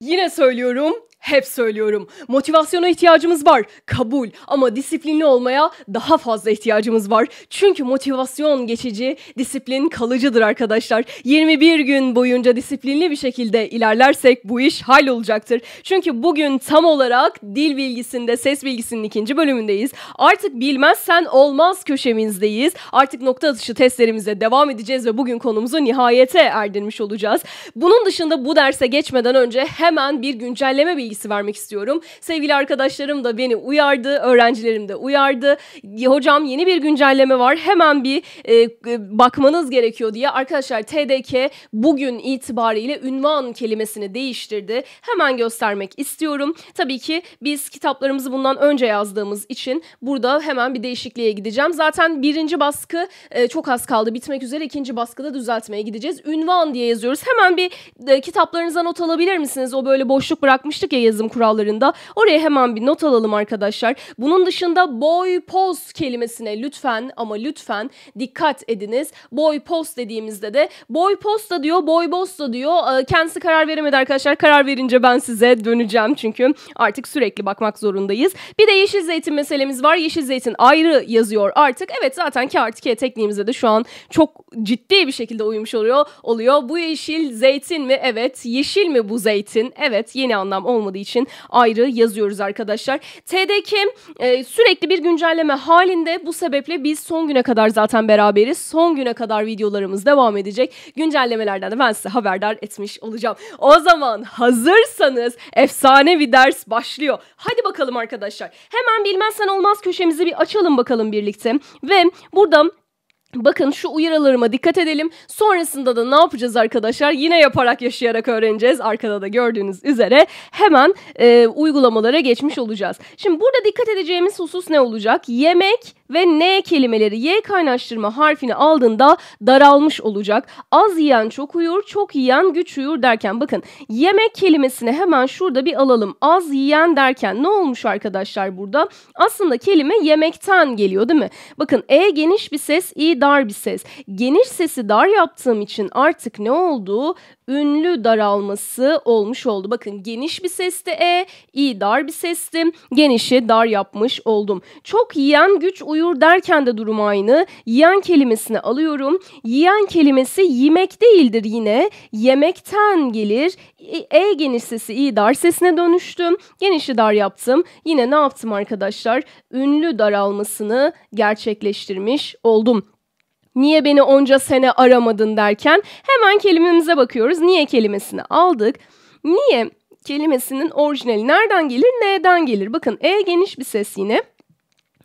Yine söylüyorum hep söylüyorum. Motivasyona ihtiyacımız var. Kabul. Ama disiplinli olmaya daha fazla ihtiyacımız var. Çünkü motivasyon geçici, disiplin kalıcıdır arkadaşlar. 21 gün boyunca disiplinli bir şekilde ilerlersek bu iş hal olacaktır. Çünkü bugün tam olarak dil bilgisinde, ses bilgisinin ikinci bölümündeyiz. Artık bilmezsen olmaz köşemizdeyiz. Artık nokta atışı testlerimize devam edeceğiz ve bugün konumuzu nihayete erdirmiş olacağız. Bunun dışında bu derse geçmeden önce hemen bir güncelleme bilgisi bilgisi vermek istiyorum. Sevgili arkadaşlarım da beni uyardı, öğrencilerim de uyardı. Hocam yeni bir güncelleme var hemen bir e, bakmanız gerekiyor diye. Arkadaşlar TDK bugün itibariyle ünvan kelimesini değiştirdi. Hemen göstermek istiyorum. Tabii ki biz kitaplarımızı bundan önce yazdığımız için burada hemen bir değişikliğe gideceğim. Zaten birinci baskı e, çok az kaldı bitmek üzere. ikinci baskıda düzeltmeye gideceğiz. Ünvan diye yazıyoruz. Hemen bir e, kitaplarınıza not alabilir misiniz? O böyle boşluk bırakmıştık ya yazım kurallarında. Oraya hemen bir not alalım arkadaşlar. Bunun dışında boy poz kelimesine lütfen ama lütfen dikkat ediniz. Boy poz dediğimizde de boy poz da diyor, boy boz da diyor. Ee, kendisi karar veremedi arkadaşlar. Karar verince ben size döneceğim çünkü artık sürekli bakmak zorundayız. Bir de yeşil zeytin meselemiz var. Yeşil zeytin ayrı yazıyor artık. Evet zaten ki artık K de şu an çok ciddi bir şekilde uyumuş oluyor. oluyor. Bu yeşil zeytin mi? Evet. Yeşil mi bu zeytin? Evet. Yeni anlam olmadı olmadığı için ayrı yazıyoruz arkadaşlar. TDK e, sürekli bir güncelleme halinde bu sebeple biz son güne kadar zaten beraberiz. Son güne kadar videolarımız devam edecek. Güncellemelerden de ben size haberdar etmiş olacağım. O zaman hazırsanız efsane bir ders başlıyor. Hadi bakalım arkadaşlar. Hemen bilmezsen olmaz köşemizi bir açalım bakalım birlikte. Ve burada Bakın şu uyarılarıma dikkat edelim. Sonrasında da ne yapacağız arkadaşlar? Yine yaparak yaşayarak öğreneceğiz. Arkada da gördüğünüz üzere hemen e, uygulamalara geçmiş olacağız. Şimdi burada dikkat edeceğimiz husus ne olacak? Yemek ve N kelimeleri Y kaynaştırma harfini aldığında daralmış olacak. Az yiyen çok uyur, çok yiyen güç uyur derken bakın yemek kelimesini hemen şurada bir alalım. Az yiyen derken ne olmuş arkadaşlar burada? Aslında kelime yemekten geliyor değil mi? Bakın E geniş bir ses, İ dar bir ses. Geniş sesi dar yaptığım için artık ne oldu? Ünlü daralması olmuş oldu. Bakın geniş bir sesti E, İ dar bir sesti. Genişi dar yapmış oldum. Çok yiyen güç uyur uyur derken de durum aynı. Yiyen kelimesini alıyorum. Yiyen kelimesi yemek değildir yine. Yemekten gelir. E, e geniş sesi i dar sesine dönüştüm. Genişi dar yaptım. Yine ne yaptım arkadaşlar? Ünlü daralmasını gerçekleştirmiş oldum niye beni onca sene aramadın derken hemen kelimemize bakıyoruz. Niye kelimesini aldık. Niye kelimesinin orijinali nereden gelir, neden gelir? Bakın E geniş bir ses yine.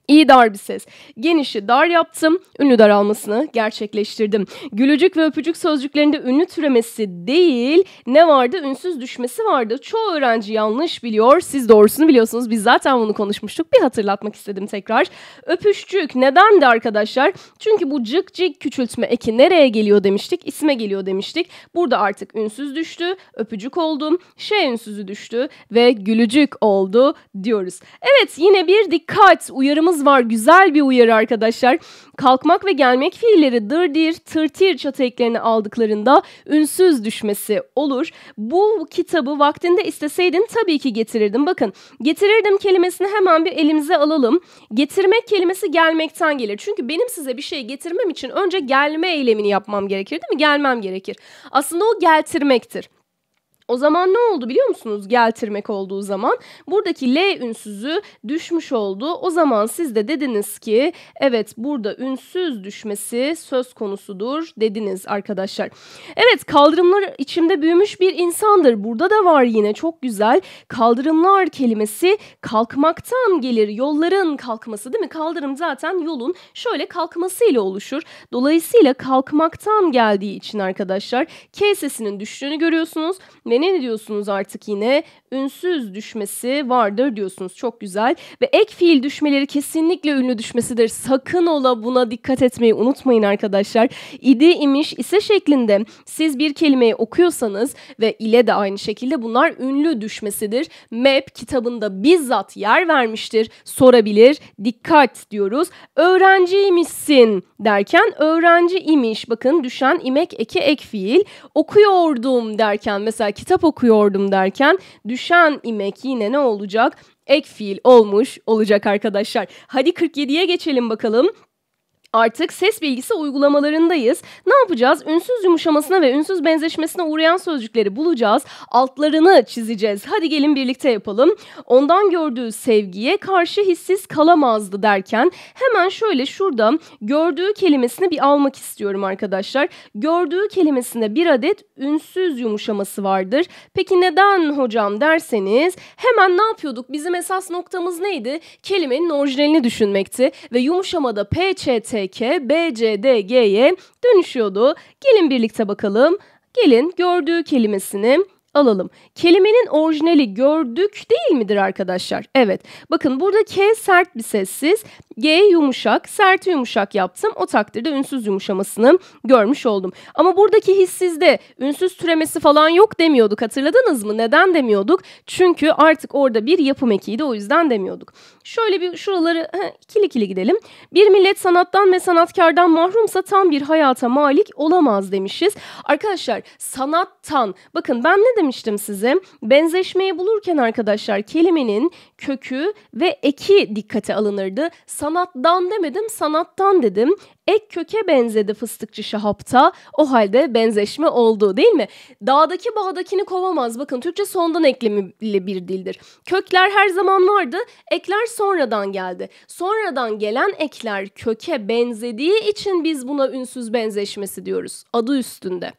İyi dar bir ses. Genişi dar yaptım, ünlü daralmasını gerçekleştirdim. Gülücük ve öpücük sözcüklerinde ünlü türemesi değil, ne vardı? Ünsüz düşmesi vardı. Çoğu öğrenci yanlış biliyor. Siz doğrusunu biliyorsunuz. Biz zaten bunu konuşmuştuk. Bir hatırlatmak istedim tekrar. Öpüşçük neden de arkadaşlar? Çünkü bu cık cık küçültme eki nereye geliyor demiştik? İsme geliyor demiştik. Burada artık ünsüz düştü, öpücük oldum, şey ünsüzü düştü ve gülücük oldu diyoruz. Evet yine bir dikkat uyarımız uyarımız var. Güzel bir uyarı arkadaşlar. Kalkmak ve gelmek fiilleri dırdir, tırtir çatı eklerini aldıklarında ünsüz düşmesi olur. Bu kitabı vaktinde isteseydin tabii ki getirirdim. Bakın getirirdim kelimesini hemen bir elimize alalım. Getirmek kelimesi gelmekten gelir. Çünkü benim size bir şey getirmem için önce gelme eylemini yapmam gerekir değil mi? Gelmem gerekir. Aslında o geltirmektir. O zaman ne oldu biliyor musunuz? Geltirmek olduğu zaman buradaki L ünsüzü düşmüş oldu. O zaman siz de dediniz ki evet burada ünsüz düşmesi söz konusudur dediniz arkadaşlar. Evet kaldırımlar içimde büyümüş bir insandır. Burada da var yine çok güzel. Kaldırımlar kelimesi kalkmaktan gelir. Yolların kalkması değil mi? Kaldırım zaten yolun şöyle kalkmasıyla oluşur. Dolayısıyla kalkmaktan geldiği için arkadaşlar K sesinin düştüğünü görüyorsunuz ve ne diyorsunuz artık yine? Ünsüz düşmesi vardır diyorsunuz. Çok güzel. Ve ek fiil düşmeleri kesinlikle ünlü düşmesidir. Sakın ola buna dikkat etmeyi unutmayın arkadaşlar. İdi, imiş, ise şeklinde siz bir kelimeyi okuyorsanız ve ile de aynı şekilde bunlar ünlü düşmesidir. Map kitabında bizzat yer vermiştir. Sorabilir. Dikkat diyoruz. Öğrenciymişsin derken öğrenci imiş. Bakın düşen imek eki ek fiil. Okuyordum derken mesela kitap kitap okuyordum derken düşen imek yine ne olacak? Ek fiil olmuş olacak arkadaşlar. Hadi 47'ye geçelim bakalım. Artık ses bilgisi uygulamalarındayız. Ne yapacağız? Ünsüz yumuşamasına ve ünsüz benzeşmesine uğrayan sözcükleri bulacağız. Altlarını çizeceğiz. Hadi gelin birlikte yapalım. Ondan gördüğü sevgiye karşı hissiz kalamazdı derken hemen şöyle şurada gördüğü kelimesini bir almak istiyorum arkadaşlar. Gördüğü kelimesinde bir adet ünsüz yumuşaması vardır. Peki neden hocam derseniz hemen ne yapıyorduk? Bizim esas noktamız neydi? Kelimenin orijinalini düşünmekti ve yumuşamada PÇT BTK, BCDG'ye dönüşüyordu. Gelin birlikte bakalım. Gelin gördüğü kelimesini alalım. Kelimenin orijinali gördük değil midir arkadaşlar? Evet. Bakın burada K sert bir sessiz, G yumuşak, sert yumuşak yaptım. O takdirde ünsüz yumuşamasını görmüş oldum. Ama buradaki hissizde ünsüz türemesi falan yok demiyorduk. Hatırladınız mı? Neden demiyorduk? Çünkü artık orada bir yapım ekiydi o yüzden demiyorduk. Şöyle bir şuraları he, ikili ikili gidelim. Bir millet sanattan ve sanatkardan mahrumsa tam bir hayata malik olamaz demişiz. Arkadaşlar sanattan bakın ben ne demiştim size? Benzeşmeyi bulurken arkadaşlar kelimenin kökü ve eki dikkate alınırdı. Sanattan demedim, sanattan dedim. Ek köke benzedi fıstıkçı Şahap'ta. O halde benzeşme oldu değil mi? Dağdaki bağdakini kovamaz. Bakın Türkçe sondan eklemiyle bir dildir. Kökler her zaman vardı. Ekler sonradan geldi. Sonradan gelen ekler köke benzediği için biz buna ünsüz benzeşmesi diyoruz. Adı üstünde.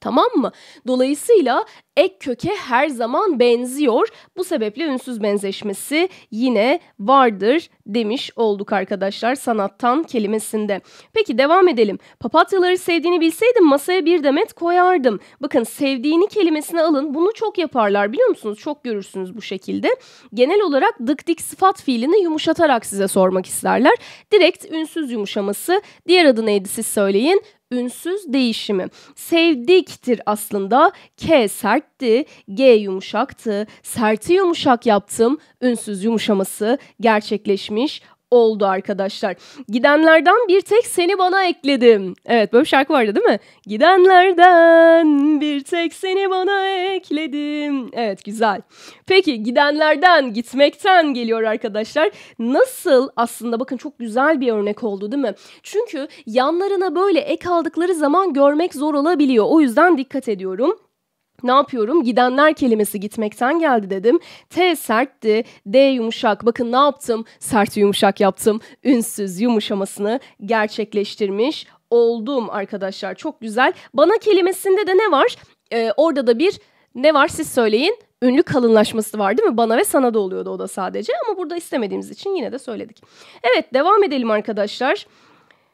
Tamam mı? Dolayısıyla ek köke her zaman benziyor. Bu sebeple ünsüz benzeşmesi yine vardır demiş olduk arkadaşlar sanattan kelimesinde. Peki devam edelim. Papatyaları sevdiğini bilseydim masaya bir demet koyardım. Bakın sevdiğini kelimesine alın. Bunu çok yaparlar biliyor musunuz? Çok görürsünüz bu şekilde. Genel olarak dık dik sıfat fiilini yumuşatarak size sormak isterler. Direkt ünsüz yumuşaması. Diğer adı neydi siz söyleyin ünsüz değişimi. Sevdiktir aslında. K sert sertti, G yumuşaktı, serti yumuşak yaptım, ünsüz yumuşaması gerçekleşmiş oldu arkadaşlar. Gidenlerden bir tek seni bana ekledim. Evet böyle bir şarkı vardı değil mi? Gidenlerden bir tek seni bana ekledim. Evet güzel. Peki gidenlerden gitmekten geliyor arkadaşlar. Nasıl aslında bakın çok güzel bir örnek oldu değil mi? Çünkü yanlarına böyle ek aldıkları zaman görmek zor olabiliyor. O yüzden dikkat ediyorum. Ne yapıyorum? Gidenler kelimesi gitmekten geldi dedim. T sertti, D yumuşak. Bakın ne yaptım? Sert yumuşak yaptım. Ünsüz yumuşamasını gerçekleştirmiş oldum arkadaşlar. Çok güzel. Bana kelimesinde de ne var? Ee, orada da bir ne var siz söyleyin. Ünlü kalınlaşması var değil mi? Bana ve sana da oluyordu o da sadece. Ama burada istemediğimiz için yine de söyledik. Evet devam edelim arkadaşlar. Arkadaşlar.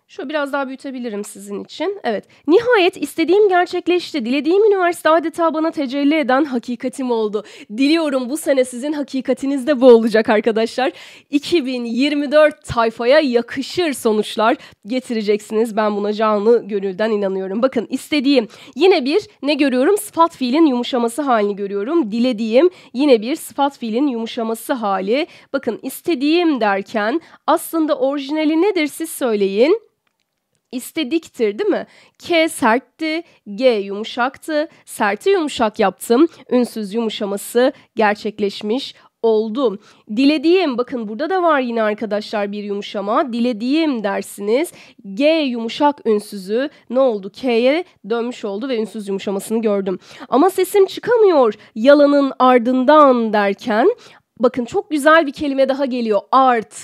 Şu biraz daha büyütebilirim sizin için. Evet. Nihayet istediğim gerçekleşti. Dilediğim üniversite adeta bana tecelli eden hakikatim oldu. Diliyorum bu sene sizin hakikatiniz de bu olacak arkadaşlar. 2024 tayfaya yakışır sonuçlar getireceksiniz. Ben buna canlı gönülden inanıyorum. Bakın istediğim yine bir ne görüyorum? Sıfat fiilin yumuşaması halini görüyorum. Dilediğim yine bir sıfat fiilin yumuşaması hali. Bakın istediğim derken aslında orijinali nedir siz söyleyin istediktir değil mi? K sertti, G yumuşaktı, serti yumuşak yaptım. Ünsüz yumuşaması gerçekleşmiş oldu. Dilediğim bakın burada da var yine arkadaşlar bir yumuşama. Dilediğim dersiniz. G yumuşak ünsüzü ne oldu? K'ye dönmüş oldu ve ünsüz yumuşamasını gördüm. Ama sesim çıkamıyor yalanın ardından derken bakın çok güzel bir kelime daha geliyor. Art.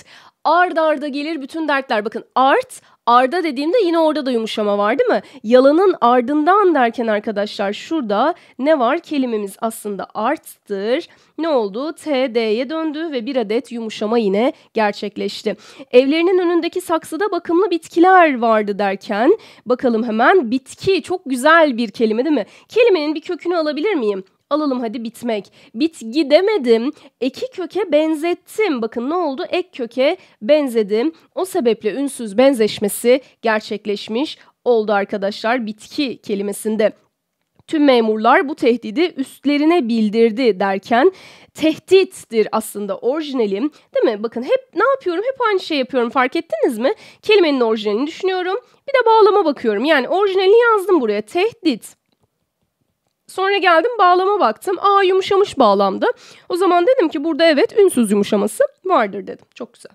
Ard arda gelir bütün dertler. Bakın art Arda dediğimde yine orada da yumuşama var değil mi? Yalanın ardından derken arkadaşlar şurada ne var? Kelimemiz aslında arttır. Ne oldu? T, D'ye döndü ve bir adet yumuşama yine gerçekleşti. Evlerinin önündeki saksıda bakımlı bitkiler vardı derken bakalım hemen bitki çok güzel bir kelime değil mi? Kelimenin bir kökünü alabilir miyim? Alalım hadi bitmek. bit gidemedim Eki köke benzettim. Bakın ne oldu? Ek köke benzedim. O sebeple ünsüz benzeşmesi gerçekleşmiş oldu arkadaşlar bitki kelimesinde. Tüm memurlar bu tehdidi üstlerine bildirdi derken tehdittir aslında orijinalim değil mi? Bakın hep ne yapıyorum hep aynı şey yapıyorum fark ettiniz mi? Kelimenin orijinalini düşünüyorum bir de bağlama bakıyorum yani orijinalini yazdım buraya tehdit. Sonra geldim bağlama baktım. Aa yumuşamış bağlamda. O zaman dedim ki burada evet ünsüz yumuşaması vardır dedim. Çok güzel.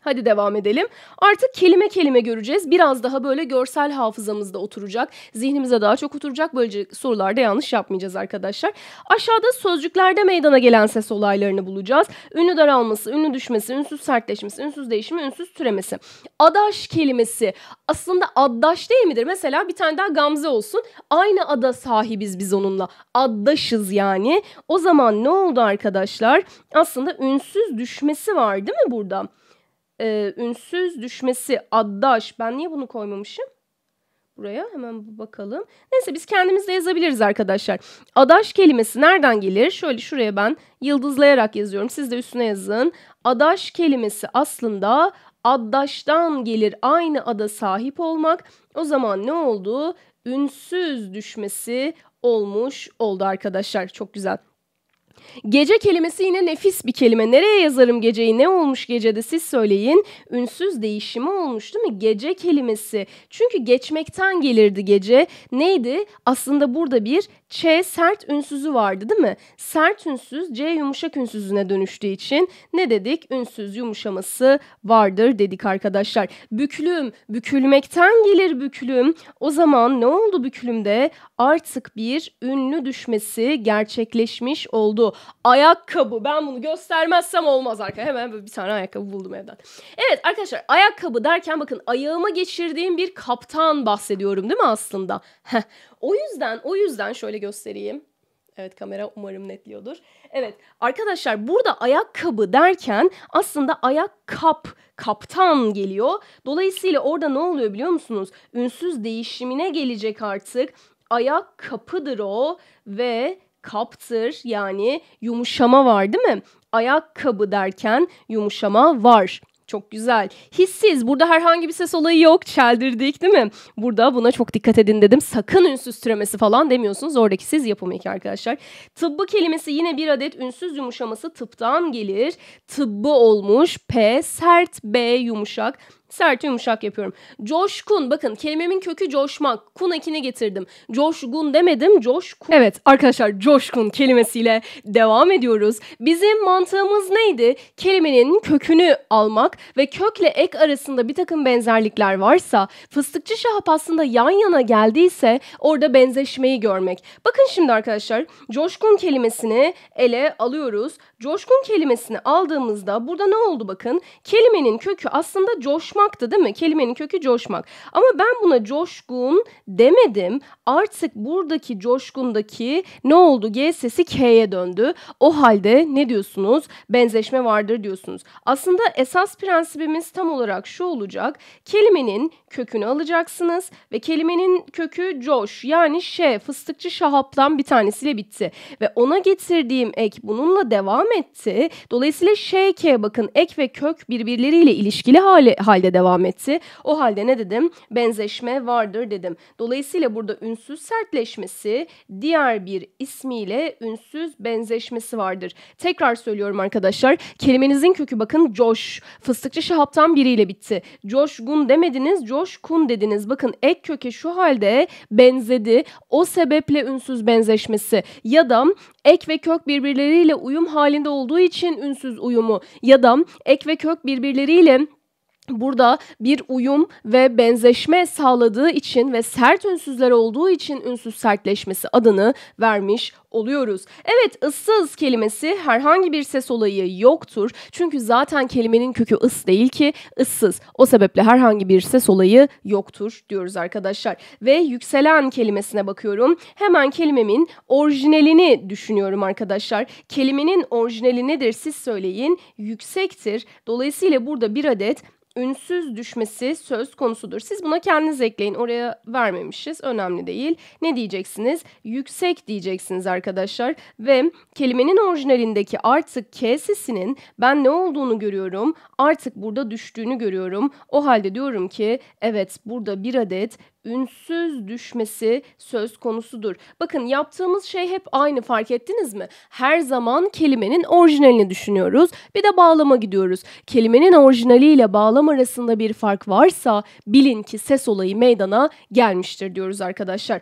Hadi devam edelim. Artık kelime kelime göreceğiz. Biraz daha böyle görsel hafızamızda oturacak. Zihnimize daha çok oturacak. Böylece sorularda yanlış yapmayacağız arkadaşlar. Aşağıda sözcüklerde meydana gelen ses olaylarını bulacağız. Ünlü daralması, ünlü düşmesi, ünsüz sertleşmesi, ünsüz değişimi, ünsüz türemesi. Adaş kelimesi aslında addaş değil midir? Mesela bir tane daha Gamze olsun. Aynı ada sahibiz biz onunla. Addaşız yani. O zaman ne oldu arkadaşlar? Aslında ünsüz düşmesi var değil mi burada? e, ünsüz düşmesi addaş. Ben niye bunu koymamışım? buraya. Hemen bakalım. Neyse biz kendimiz de yazabiliriz arkadaşlar. Adaş kelimesi nereden gelir? Şöyle şuraya ben yıldızlayarak yazıyorum. Siz de üstüne yazın. Adaş kelimesi aslında addaştan gelir. Aynı ada sahip olmak. O zaman ne oldu? Ünsüz düşmesi olmuş oldu arkadaşlar. Çok güzel. Gece kelimesi yine nefis bir kelime. Nereye yazarım geceyi? Ne olmuş gecede siz söyleyin. Ünsüz değişimi olmuş değil mi? Gece kelimesi. Çünkü geçmekten gelirdi gece. Neydi? Aslında burada bir ç sert ünsüzü vardı değil mi? Sert ünsüz c yumuşak ünsüzüne dönüştüğü için ne dedik? Ünsüz yumuşaması vardır dedik arkadaşlar. Büklüm, bükülmekten gelir bükülüm. O zaman ne oldu bükülümde? Artık bir ünlü düşmesi gerçekleşmiş oldu pantolonu, ayakkabı. Ben bunu göstermezsem olmaz arkadaşlar. Hemen böyle bir tane ayakkabı buldum evden. Evet arkadaşlar ayakkabı derken bakın ayağıma geçirdiğim bir kaptan bahsediyorum değil mi aslında? Heh. o yüzden o yüzden şöyle göstereyim. Evet kamera umarım netliyordur. Evet arkadaşlar burada ayakkabı derken aslında ayak kap, kaptan geliyor. Dolayısıyla orada ne oluyor biliyor musunuz? Ünsüz değişimine gelecek artık. Ayak kapıdır o ve kaptır yani yumuşama var değil mi? Ayakkabı derken yumuşama var. Çok güzel. Hissiz. Burada herhangi bir ses olayı yok. Çeldirdik değil mi? Burada buna çok dikkat edin dedim. Sakın ünsüz türemesi falan demiyorsunuz. Oradaki siz yapımı iki arkadaşlar. Tıbbı kelimesi yine bir adet ünsüz yumuşaması tıptan gelir. Tıbbı olmuş. P sert. B yumuşak. Sert yumuşak yapıyorum. Coşkun bakın kelimemin kökü coşmak. Kun ekine getirdim. Coşgun demedim coşkun. Evet arkadaşlar coşkun kelimesiyle devam ediyoruz. Bizim mantığımız neydi? Kelimenin kökünü almak ve kökle ek arasında bir takım benzerlikler varsa fıstıkçı şahap aslında yan yana geldiyse orada benzeşmeyi görmek. Bakın şimdi arkadaşlar coşkun kelimesini ele alıyoruz. Coşkun kelimesini aldığımızda burada ne oldu bakın? Kelimenin kökü aslında coşma coşmaktı değil mi? Kelimenin kökü coşmak. Ama ben buna coşkun demedim. Artık buradaki coşkundaki ne oldu? G sesi K'ye döndü. O halde ne diyorsunuz? Benzeşme vardır diyorsunuz. Aslında esas prensibimiz tam olarak şu olacak. Kelimenin kökünü alacaksınız ve kelimenin kökü coş yani şe fıstıkçı şahaptan bir tanesiyle bitti. Ve ona getirdiğim ek bununla devam etti. Dolayısıyla şe K bakın ek ve kök birbirleriyle ilişkili hale, halde şekilde devam etti. O halde ne dedim? Benzeşme vardır dedim. Dolayısıyla burada ünsüz sertleşmesi diğer bir ismiyle ünsüz benzeşmesi vardır. Tekrar söylüyorum arkadaşlar. Kelimenizin kökü bakın coş. Fıstıkçı Şahap'tan biriyle bitti. Coşgun demediniz, kun dediniz. Bakın ek köke şu halde benzedi. O sebeple ünsüz benzeşmesi ya da ek ve kök birbirleriyle uyum halinde olduğu için ünsüz uyumu ya da ek ve kök birbirleriyle burada bir uyum ve benzeşme sağladığı için ve sert ünsüzler olduğu için ünsüz sertleşmesi adını vermiş oluyoruz. Evet ıssız kelimesi herhangi bir ses olayı yoktur. Çünkü zaten kelimenin kökü ıs değil ki ıssız. O sebeple herhangi bir ses olayı yoktur diyoruz arkadaşlar. Ve yükselen kelimesine bakıyorum. Hemen kelimemin orijinalini düşünüyorum arkadaşlar. Kelimenin orijinali nedir siz söyleyin. Yüksektir. Dolayısıyla burada bir adet ünsüz düşmesi söz konusudur. Siz buna kendiniz ekleyin. Oraya vermemişiz. Önemli değil. Ne diyeceksiniz? Yüksek diyeceksiniz arkadaşlar. Ve kelimenin orijinalindeki artık k sesinin ben ne olduğunu görüyorum. Artık burada düştüğünü görüyorum. O halde diyorum ki evet burada bir adet ünsüz düşmesi söz konusudur. Bakın yaptığımız şey hep aynı fark ettiniz mi? Her zaman kelimenin orijinalini düşünüyoruz. Bir de bağlama gidiyoruz. Kelimenin orijinali ile bağlam arasında bir fark varsa bilin ki ses olayı meydana gelmiştir diyoruz arkadaşlar.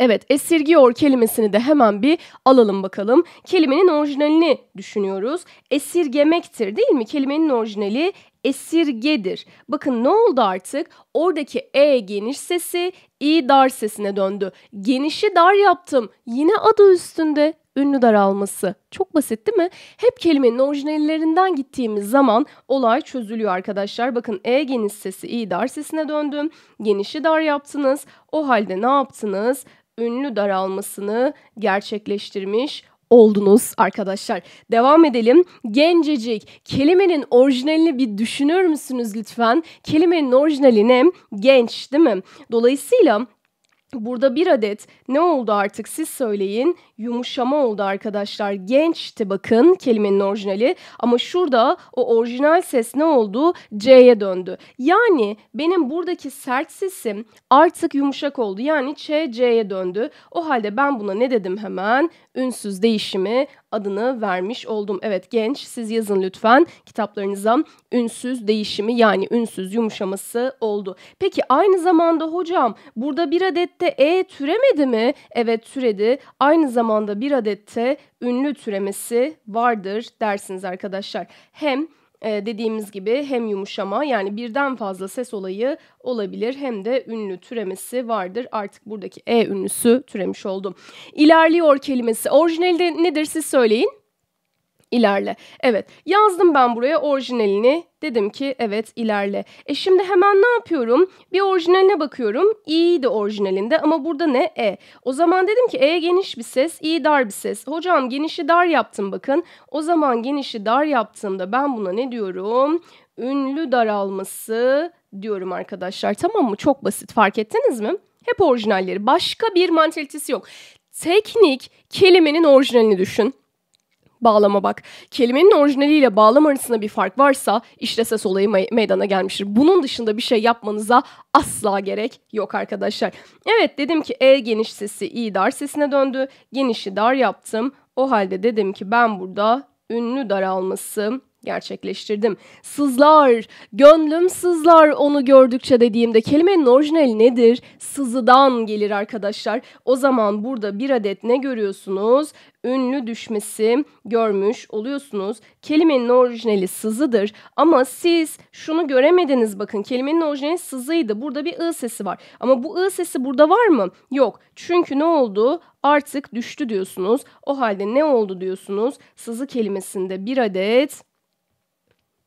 Evet, esirgiyor kelimesini de hemen bir alalım bakalım. Kelimenin orijinalini düşünüyoruz. Esirgemektir değil mi? Kelimenin orijinali esirgedir. Bakın ne oldu artık? Oradaki e geniş sesi i dar sesine döndü. Genişi dar yaptım. Yine adı üstünde ünlü daralması. Çok basit değil mi? Hep kelimenin orijinallerinden gittiğimiz zaman olay çözülüyor arkadaşlar. Bakın E geniş sesi i dar sesine döndüm. Genişi dar yaptınız. O halde ne yaptınız? Ünlü daralmasını gerçekleştirmiş oldunuz arkadaşlar. Devam edelim. Gencecik. Kelimenin orijinalini bir düşünür müsünüz lütfen? Kelimenin orijinali ne? Genç değil mi? Dolayısıyla Burada bir adet ne oldu artık siz söyleyin. Yumuşama oldu arkadaşlar. Gençti bakın kelimenin orijinali. Ama şurada o orijinal ses ne oldu? C'ye döndü. Yani benim buradaki sert sesim artık yumuşak oldu. Yani Ç, C'ye döndü. O halde ben buna ne dedim hemen? Ünsüz değişimi adını vermiş oldum. Evet genç siz yazın lütfen kitaplarınıza ünsüz değişimi yani ünsüz yumuşaması oldu. Peki aynı zamanda hocam burada bir adette e türemedi mi? Evet türedi. Aynı zamanda bir adette ünlü türemesi vardır dersiniz arkadaşlar. Hem e, dediğimiz gibi hem yumuşama yani birden fazla ses olayı olabilir hem de ünlü türemesi vardır. Artık buradaki e ünlüsü türemiş oldum. İlerliyor kelimesi orijinalde nedir siz söyleyin. İlerle. Evet yazdım ben buraya orijinalini. Dedim ki evet ilerle. E şimdi hemen ne yapıyorum? Bir orijinaline bakıyorum. İyi de orijinalinde ama burada ne? E. O zaman dedim ki E geniş bir ses, İ dar bir ses. Hocam genişi dar yaptım bakın. O zaman genişi dar yaptığımda ben buna ne diyorum? Ünlü daralması diyorum arkadaşlar. Tamam mı? Çok basit fark ettiniz mi? Hep orijinalleri. Başka bir mantalitesi yok. Teknik kelimenin orijinalini düşün bağlama bak. Kelimenin orijinaliyle bağlam arasında bir fark varsa işte ses olayı me- meydana gelmiştir. Bunun dışında bir şey yapmanıza asla gerek yok arkadaşlar. Evet dedim ki E geniş sesi i dar sesine döndü. Genişi dar yaptım. O halde dedim ki ben burada ünlü daralması gerçekleştirdim. Sızlar, gönlüm sızlar onu gördükçe dediğimde kelimenin orijinali nedir? Sızıdan gelir arkadaşlar. O zaman burada bir adet ne görüyorsunuz? Ünlü düşmesi görmüş oluyorsunuz. Kelimenin orijinali sızıdır ama siz şunu göremediniz bakın. Kelimenin orijinali sızıydı. Burada bir ı sesi var. Ama bu ı sesi burada var mı? Yok. Çünkü ne oldu? Artık düştü diyorsunuz. O halde ne oldu diyorsunuz? Sızı kelimesinde bir adet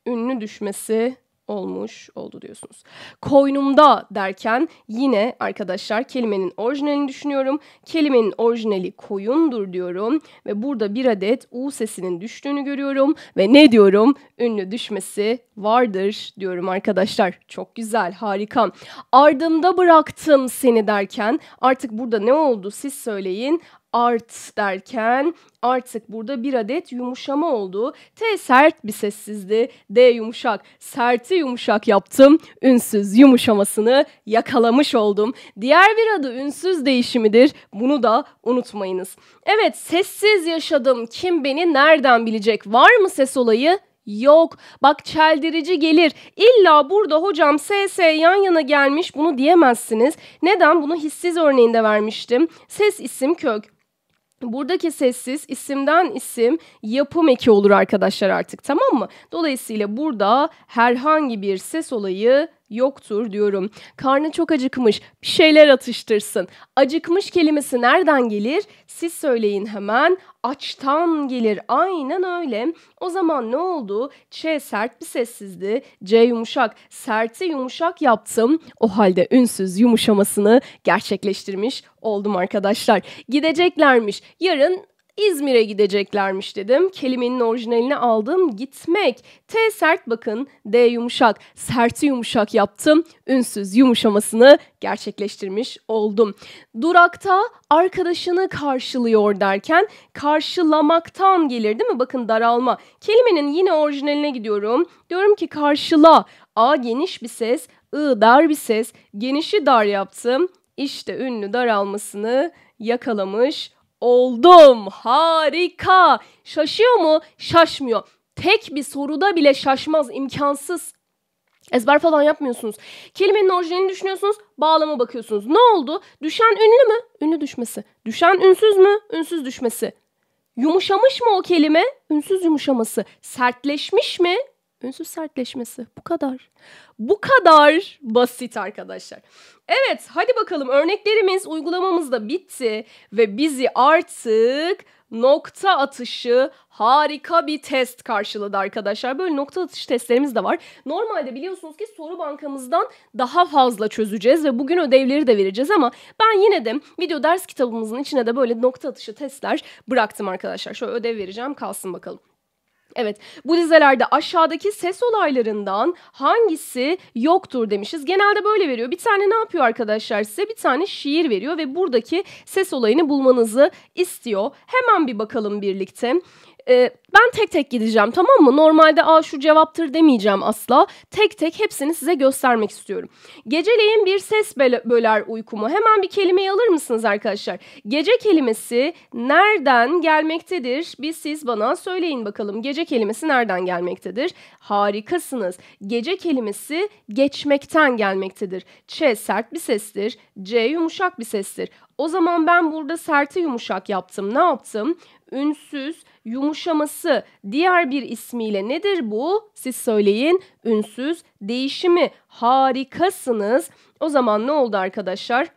ünlü düşmesi olmuş oldu diyorsunuz. Koynumda derken yine arkadaşlar kelimenin orijinalini düşünüyorum. Kelimenin orijinali koyundur diyorum ve burada bir adet u sesinin düştüğünü görüyorum ve ne diyorum? Ünlü düşmesi vardır diyorum arkadaşlar. Çok güzel, harika. Ardımda bıraktım seni derken artık burada ne oldu siz söyleyin art derken artık burada bir adet yumuşama oldu. T sert bir sessizdi. D yumuşak. Serti yumuşak yaptım. Ünsüz yumuşamasını yakalamış oldum. Diğer bir adı ünsüz değişimidir. Bunu da unutmayınız. Evet sessiz yaşadım. Kim beni nereden bilecek? Var mı ses olayı? Yok. Bak çeldirici gelir. İlla burada hocam ses yan yana gelmiş bunu diyemezsiniz. Neden? Bunu hissiz örneğinde vermiştim. Ses isim kök. Buradaki sessiz isimden isim yapım eki olur arkadaşlar artık tamam mı? Dolayısıyla burada herhangi bir ses olayı yoktur diyorum. Karnı çok acıkmış, bir şeyler atıştırsın. Acıkmış kelimesi nereden gelir? Siz söyleyin hemen. Açtan gelir. Aynen öyle. O zaman ne oldu? Ç sert bir sessizdi. C yumuşak. Serti yumuşak yaptım. O halde ünsüz yumuşamasını gerçekleştirmiş oldum arkadaşlar. Gideceklermiş. Yarın İzmir'e gideceklermiş dedim. Kelimenin orijinalini aldım. Gitmek. T sert bakın. D yumuşak. Serti yumuşak yaptım. Ünsüz yumuşamasını gerçekleştirmiş oldum. Durakta arkadaşını karşılıyor derken karşılamaktan gelir değil mi? Bakın daralma. Kelimenin yine orijinaline gidiyorum. Diyorum ki karşıla. A geniş bir ses. I dar bir ses. Genişi dar yaptım. İşte ünlü daralmasını yakalamış oldum. Harika. Şaşıyor mu? Şaşmıyor. Tek bir soruda bile şaşmaz. imkansız. Ezber falan yapmıyorsunuz. Kelimenin orijinalini düşünüyorsunuz, bağlama bakıyorsunuz. Ne oldu? Düşen ünlü mü? Ünlü düşmesi. Düşen ünsüz mü? Ünsüz düşmesi. Yumuşamış mı o kelime? Ünsüz yumuşaması. Sertleşmiş mi? Ünsüz sertleşmesi. Bu kadar. Bu kadar basit arkadaşlar. Evet hadi bakalım örneklerimiz uygulamamız da bitti. Ve bizi artık nokta atışı harika bir test karşıladı arkadaşlar. Böyle nokta atış testlerimiz de var. Normalde biliyorsunuz ki soru bankamızdan daha fazla çözeceğiz ve bugün ödevleri de vereceğiz ama ben yine de video ders kitabımızın içine de böyle nokta atışı testler bıraktım arkadaşlar. Şöyle ödev vereceğim kalsın bakalım. Evet bu dizelerde aşağıdaki ses olaylarından hangisi yoktur demişiz. Genelde böyle veriyor. Bir tane ne yapıyor arkadaşlar size? Bir tane şiir veriyor ve buradaki ses olayını bulmanızı istiyor. Hemen bir bakalım birlikte e, ben tek tek gideceğim tamam mı? Normalde aa şu cevaptır demeyeceğim asla. Tek tek hepsini size göstermek istiyorum. Geceleyin bir ses böler uykumu. Hemen bir kelimeyi alır mısınız arkadaşlar? Gece kelimesi nereden gelmektedir? Bir siz bana söyleyin bakalım. Gece gece kelimesi nereden gelmektedir? Harikasınız. Gece kelimesi geçmekten gelmektedir. Ç sert bir sestir, C yumuşak bir sestir. O zaman ben burada serti yumuşak yaptım. Ne yaptım? Ünsüz yumuşaması diğer bir ismiyle nedir bu? Siz söyleyin. Ünsüz değişimi. Harikasınız. O zaman ne oldu arkadaşlar?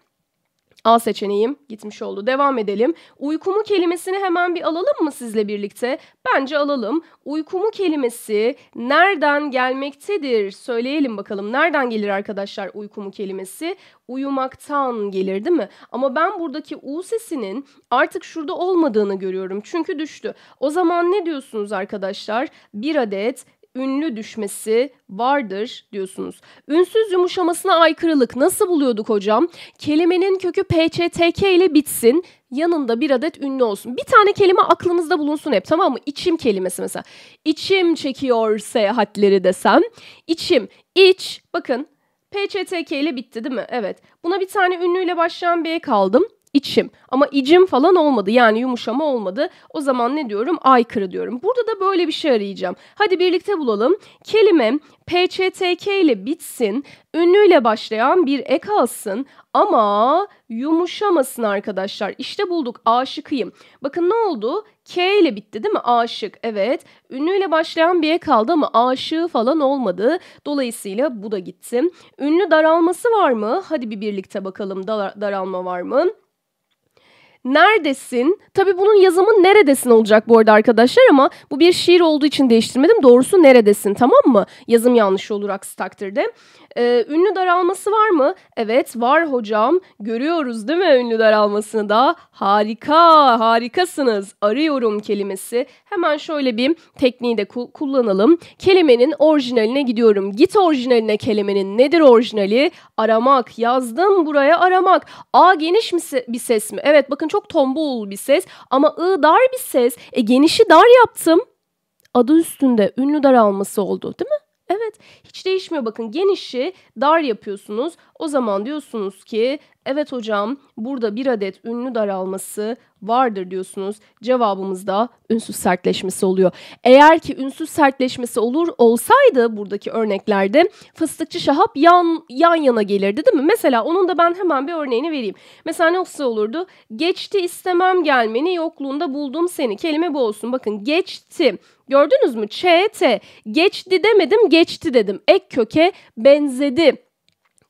A seçeneğim gitmiş oldu. Devam edelim. Uykumu kelimesini hemen bir alalım mı sizle birlikte? Bence alalım. Uykumu kelimesi nereden gelmektedir? Söyleyelim bakalım. Nereden gelir arkadaşlar uykumu kelimesi? Uyumaktan gelir değil mi? Ama ben buradaki U sesinin artık şurada olmadığını görüyorum. Çünkü düştü. O zaman ne diyorsunuz arkadaşlar? Bir adet ünlü düşmesi vardır diyorsunuz. Ünsüz yumuşamasına aykırılık nasıl buluyorduk hocam? Kelimenin kökü PÇTK ile bitsin. Yanında bir adet ünlü olsun. Bir tane kelime aklınızda bulunsun hep tamam mı? İçim kelimesi mesela. İçim çekiyor seyahatleri desem. İçim, iç. Bakın PÇTK ile bitti değil mi? Evet. Buna bir tane ünlüyle başlayan bir kaldım içim. Ama icim falan olmadı. Yani yumuşama olmadı. O zaman ne diyorum? Aykırı diyorum. Burada da böyle bir şey arayacağım. Hadi birlikte bulalım. Kelime PCTK ile bitsin. Ünlüyle başlayan bir ek alsın. Ama yumuşamasın arkadaşlar. İşte bulduk aşıkıyım. Bakın ne oldu? K ile bitti değil mi? Aşık. Evet. Ünlüyle başlayan bir ek aldı ama aşığı falan olmadı. Dolayısıyla bu da gitti. Ünlü daralması var mı? Hadi bir birlikte bakalım Dar daralma var mı? neredesin? Tabii bunun yazımı neredesin olacak bu arada arkadaşlar ama bu bir şiir olduğu için değiştirmedim. Doğrusu neredesin tamam mı? Yazım yanlış olur aksi takdirde. Ee, ünlü daralması var mı? Evet var hocam. Görüyoruz değil mi ünlü daralmasını da? Harika, harikasınız. Arıyorum kelimesi. Hemen şöyle bir tekniği de ku kullanalım. Kelimenin orijinaline gidiyorum. Git orijinaline kelimenin. Nedir orijinali? Aramak. Yazdım buraya aramak. A geniş mi se bir ses mi? Evet bakın çok tombul bir ses ama ı dar bir ses. E genişi dar yaptım. Adı üstünde ünlü daralması oldu değil mi? Evet hiç değişmiyor bakın genişi dar yapıyorsunuz. O zaman diyorsunuz ki evet hocam burada bir adet ünlü daralması vardır diyorsunuz. Cevabımız da ünsüz sertleşmesi oluyor. Eğer ki ünsüz sertleşmesi olur olsaydı buradaki örneklerde fıstıkçı şahap yan, yan yana gelirdi değil mi? Mesela onun da ben hemen bir örneğini vereyim. Mesela ne olsa olurdu? Geçti istemem gelmeni yokluğunda buldum seni. Kelime bu olsun. Bakın geçti Gördünüz mü? ÇT geçti demedim geçti dedim. Ek köke benzedi.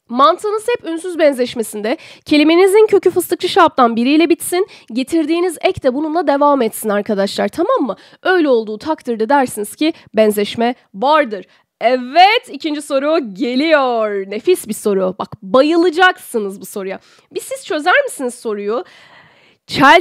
Mantığınız hep ünsüz benzeşmesinde. Kelimenizin kökü fıstıkçı şaptan biriyle bitsin. Getirdiğiniz ek de bununla devam etsin arkadaşlar tamam mı? Öyle olduğu takdirde dersiniz ki benzeşme vardır. Evet ikinci soru geliyor. Nefis bir soru. Bak bayılacaksınız bu soruya. Bir siz çözer misiniz soruyu?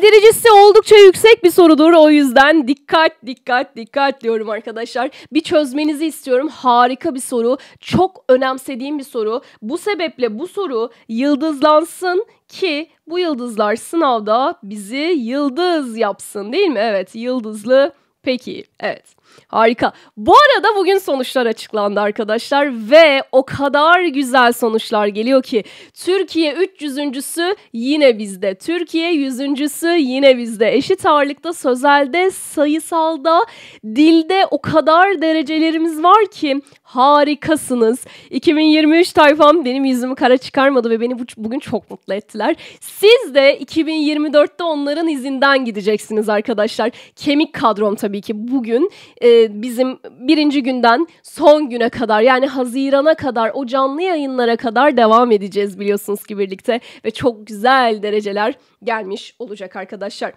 derecesi oldukça yüksek bir sorudur. O yüzden dikkat dikkat dikkat diyorum arkadaşlar. Bir çözmenizi istiyorum. Harika bir soru. Çok önemsediğim bir soru. Bu sebeple bu soru yıldızlansın ki bu yıldızlar sınavda bizi yıldız yapsın değil mi? Evet yıldızlı. Peki evet. Harika. Bu arada bugün sonuçlar açıklandı arkadaşlar ve o kadar güzel sonuçlar geliyor ki Türkiye 300.sü yine bizde. Türkiye 100.sü yine bizde. Eşit ağırlıkta sözelde, sayısalda, dilde o kadar derecelerimiz var ki harikasınız. 2023 tayfam benim yüzümü kara çıkarmadı ve beni bu, bugün çok mutlu ettiler. Siz de 2024'te onların izinden gideceksiniz arkadaşlar. Kemik kadrom tabii ki bugün e, bizim birinci günden son güne kadar yani Haziran'a kadar o canlı yayınlara kadar devam edeceğiz biliyorsunuz ki birlikte ve çok güzel dereceler gelmiş olacak arkadaşlar.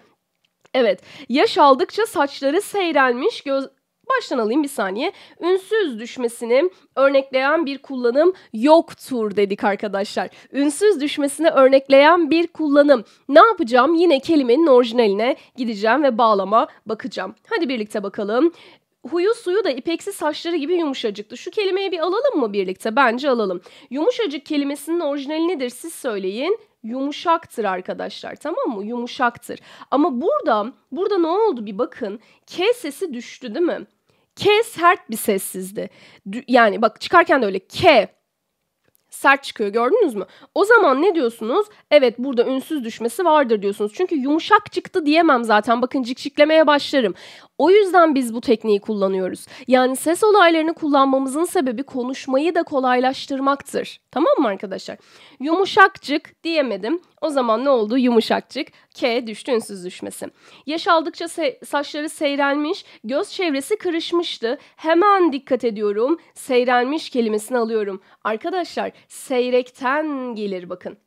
Evet, yaş aldıkça saçları seyrelmiş, göz, Baştan alayım bir saniye. Ünsüz düşmesini örnekleyen bir kullanım yoktur dedik arkadaşlar. Ünsüz düşmesini örnekleyen bir kullanım. Ne yapacağım? Yine kelimenin orijinaline gideceğim ve bağlama bakacağım. Hadi birlikte bakalım huyu suyu da ipeksi saçları gibi yumuşacıktı. Şu kelimeyi bir alalım mı birlikte? Bence alalım. Yumuşacık kelimesinin orijinali nedir siz söyleyin. Yumuşaktır arkadaşlar tamam mı? Yumuşaktır. Ama burada burada ne oldu bir bakın. K sesi düştü değil mi? K sert bir sessizdi. Yani bak çıkarken de öyle K sert çıkıyor gördünüz mü? O zaman ne diyorsunuz? Evet burada ünsüz düşmesi vardır diyorsunuz. Çünkü yumuşak çıktı diyemem zaten. Bakın cikciklemeye başlarım. O yüzden biz bu tekniği kullanıyoruz. Yani ses olaylarını kullanmamızın sebebi konuşmayı da kolaylaştırmaktır. Tamam mı arkadaşlar? Yumuşakçık diyemedim. O zaman ne oldu? Yumuşakçık. K düştü ünsüz düşmesi. Yaş aldıkça se- saçları seyrelmiş, göz çevresi kırışmıştı. Hemen dikkat ediyorum. Seyrelmiş kelimesini alıyorum. Arkadaşlar Seyrekten gelir bakın.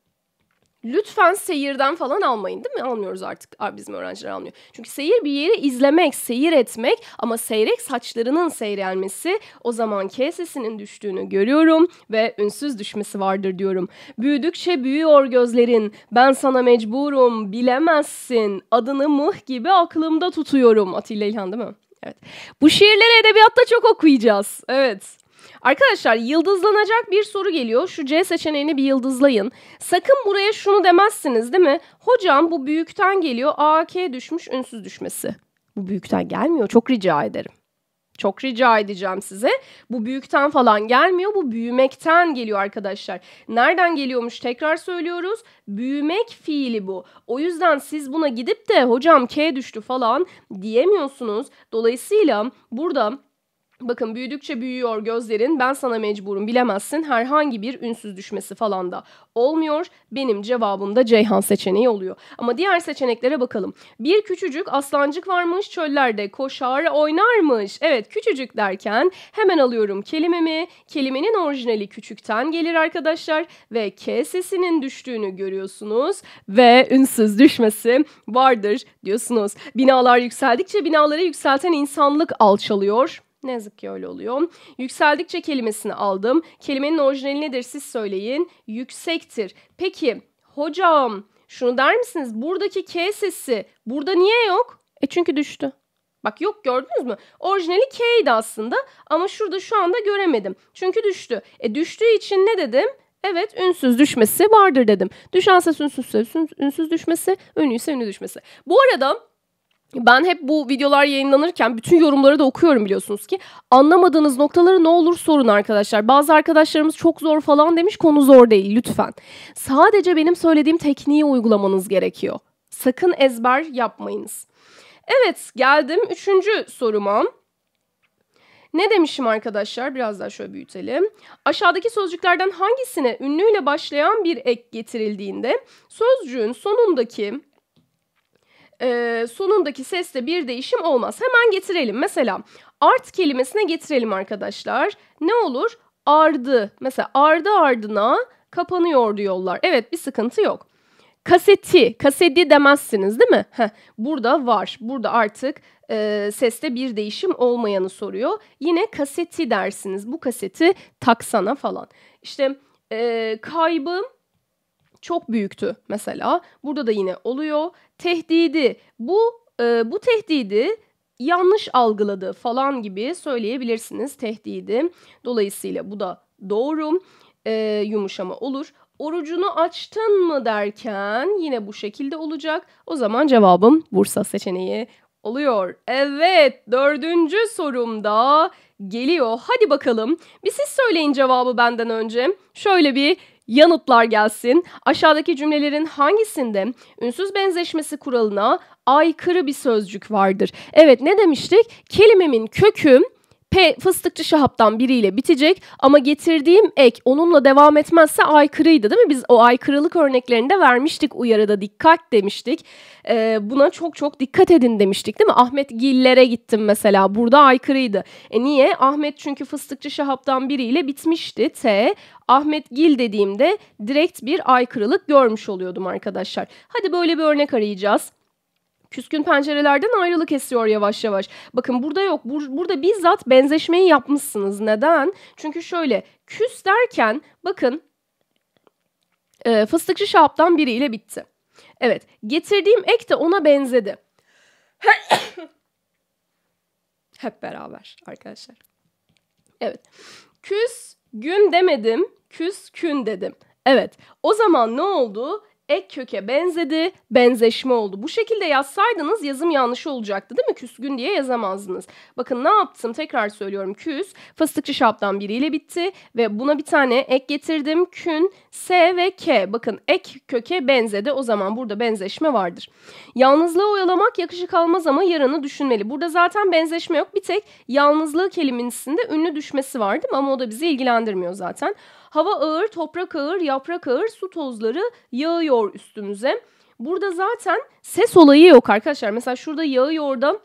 Lütfen seyirden falan almayın değil mi? Almıyoruz artık. Bizim öğrenciler almıyor. Çünkü seyir bir yeri izlemek, seyir etmek ama seyrek saçlarının seyrelmesi o zaman K sesinin düştüğünü görüyorum ve ünsüz düşmesi vardır diyorum. Büyüdükçe büyüyor gözlerin. Ben sana mecburum, bilemezsin. Adını mıh gibi aklımda tutuyorum. Atilla İlhan değil mi? Evet. Bu şiirleri edebiyatta çok okuyacağız. Evet. Arkadaşlar yıldızlanacak bir soru geliyor. Şu C seçeneğini bir yıldızlayın. Sakın buraya şunu demezsiniz değil mi? Hocam bu büyükten geliyor. AK düşmüş ünsüz düşmesi. Bu büyükten gelmiyor. Çok rica ederim. Çok rica edeceğim size. Bu büyükten falan gelmiyor. Bu büyümekten geliyor arkadaşlar. Nereden geliyormuş tekrar söylüyoruz. Büyümek fiili bu. O yüzden siz buna gidip de hocam K düştü falan diyemiyorsunuz. Dolayısıyla burada Bakın büyüdükçe büyüyor gözlerin. Ben sana mecburum bilemezsin. Herhangi bir ünsüz düşmesi falan da olmuyor. Benim cevabım da Ceyhan seçeneği oluyor. Ama diğer seçeneklere bakalım. Bir küçücük aslancık varmış çöllerde koşar oynarmış. Evet küçücük derken hemen alıyorum kelimemi. Kelimenin orijinali küçükten gelir arkadaşlar. Ve K sesinin düştüğünü görüyorsunuz. Ve ünsüz düşmesi vardır diyorsunuz. Binalar yükseldikçe binaları yükselten insanlık alçalıyor ne yazık ki öyle oluyor. Yükseldikçe kelimesini aldım. Kelimenin orijinali nedir siz söyleyin. Yüksektir. Peki hocam şunu der misiniz? Buradaki K sesi burada niye yok? E çünkü düştü. Bak yok gördünüz mü? Orijinali K'ydi aslında ama şurada şu anda göremedim. Çünkü düştü. E düştüğü için ne dedim? Evet ünsüz düşmesi vardır dedim. Düşen ses ünsüzse ünsüz düşmesi, ünlü ise ünlü düşmesi. Bu arada ben hep bu videolar yayınlanırken bütün yorumları da okuyorum biliyorsunuz ki. Anlamadığınız noktaları ne olur sorun arkadaşlar. Bazı arkadaşlarımız çok zor falan demiş konu zor değil lütfen. Sadece benim söylediğim tekniği uygulamanız gerekiyor. Sakın ezber yapmayınız. Evet geldim üçüncü soruma. Ne demişim arkadaşlar? Biraz daha şöyle büyütelim. Aşağıdaki sözcüklerden hangisine ünlüyle başlayan bir ek getirildiğinde sözcüğün sonundaki e, sonundaki seste bir değişim olmaz. Hemen getirelim. Mesela art kelimesine getirelim arkadaşlar. Ne olur? Ardı. Mesela ardı ardına kapanıyordu yollar. Evet bir sıkıntı yok. Kaseti, kaseti demezsiniz değil mi? Heh, burada var. Burada artık e, seste bir değişim olmayanı soruyor. Yine kaseti dersiniz. Bu kaseti taksana falan. İşte e, kaybım çok büyüktü mesela. Burada da yine oluyor tehdidi bu e, bu tehdidi yanlış algıladı falan gibi söyleyebilirsiniz tehdidi. Dolayısıyla bu da doğru e, yumuşama olur. Orucunu açtın mı derken yine bu şekilde olacak. O zaman cevabım Bursa seçeneği oluyor. Evet dördüncü sorumda geliyor. Hadi bakalım bir siz söyleyin cevabı benden önce. Şöyle bir yanıtlar gelsin. Aşağıdaki cümlelerin hangisinde ünsüz benzeşmesi kuralına aykırı bir sözcük vardır? Evet ne demiştik? Kelimemin kökü P fıstıkçı Şahap'tan biriyle bitecek ama getirdiğim ek onunla devam etmezse aykırıydı değil mi? Biz o aykırılık örneklerinde vermiştik uyarıda dikkat demiştik. Ee, buna çok çok dikkat edin demiştik değil mi? Ahmet Gillere gittim mesela burada aykırıydı. E niye? Ahmet çünkü fıstıkçı Şahap'tan biriyle bitmişti T. Ahmet Gil dediğimde direkt bir aykırılık görmüş oluyordum arkadaşlar. Hadi böyle bir örnek arayacağız. Küskün pencerelerden ayrılık esiyor yavaş yavaş. Bakın burada yok. Bur- burada bizzat benzeşmeyi yapmışsınız. Neden? Çünkü şöyle küs derken bakın e, fıstıkçı şaptan biriyle bitti. Evet getirdiğim ek de ona benzedi. Hep beraber arkadaşlar. Evet. Küs gün demedim, küs kün dedim. Evet. O zaman ne oldu? ek köke benzedi, benzeşme oldu. Bu şekilde yazsaydınız yazım yanlış olacaktı değil mi? Küskün diye yazamazdınız. Bakın ne yaptım tekrar söylüyorum. Küs fıstıkçı şaptan biriyle bitti ve buna bir tane ek getirdim. Kün, S ve K. Bakın ek köke benzedi. O zaman burada benzeşme vardır. Yalnızlığı oyalamak yakışık almaz ama yarını düşünmeli. Burada zaten benzeşme yok. Bir tek yalnızlığı kelimesinde ünlü düşmesi vardı, Ama o da bizi ilgilendirmiyor zaten. Hava ağır, toprak ağır, yaprak ağır, su tozları yağıyor üstümüze. Burada zaten ses olayı yok arkadaşlar. Mesela şurada yağıyor da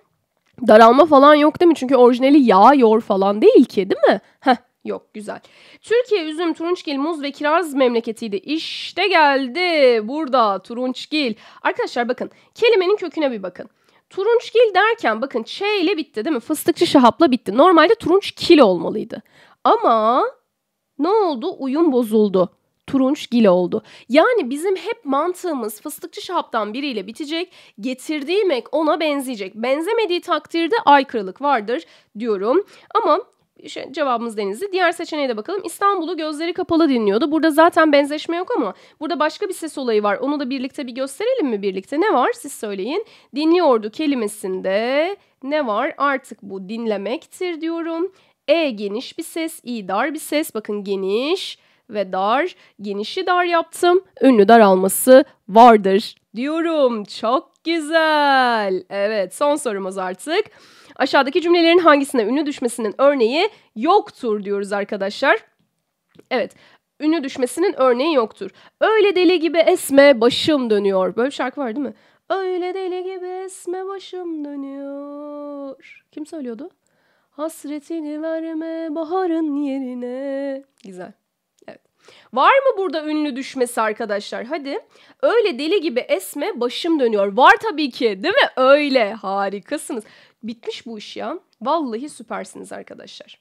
daralma falan yok değil mi? Çünkü orijinali yağıyor falan değil ki değil mi? Heh Yok güzel. Türkiye üzüm, turunçgil, muz ve kiraz memleketiydi. İşte geldi burada turunçgil. Arkadaşlar bakın kelimenin köküne bir bakın. Turunçgil derken bakın çeyle bitti değil mi? Fıstıkçı şahapla bitti. Normalde turunçgil olmalıydı. Ama ne oldu? Uyum bozuldu. Turunç gil oldu. Yani bizim hep mantığımız fıstıkçı şaptan biriyle bitecek, getirdiği mek ona benzeyecek. Benzemediği takdirde aykırılık vardır diyorum. Ama işte cevabımız Denizli. Diğer seçeneğe de bakalım. İstanbul'u gözleri kapalı dinliyordu. Burada zaten benzeşme yok ama burada başka bir ses olayı var. Onu da birlikte bir gösterelim mi birlikte? Ne var? Siz söyleyin. Dinliyordu kelimesinde ne var? Artık bu dinlemektir diyorum. E geniş bir ses, i dar bir ses. Bakın geniş ve dar, genişi dar yaptım. Ünlü dar alması vardır diyorum. Çok güzel. Evet, son sorumuz artık. Aşağıdaki cümlelerin hangisine ünlü düşmesinin örneği yoktur diyoruz arkadaşlar. Evet, ünlü düşmesinin örneği yoktur. Öyle deli gibi esme başım dönüyor. Böyle bir şarkı var değil mi? Öyle deli gibi esme başım dönüyor. Kim söylüyordu? Hasretini verme baharın yerine. Güzel. Evet. Var mı burada ünlü düşmesi arkadaşlar? Hadi. Öyle deli gibi esme başım dönüyor. Var tabii ki değil mi? Öyle. Harikasınız. Bitmiş bu iş ya. Vallahi süpersiniz arkadaşlar.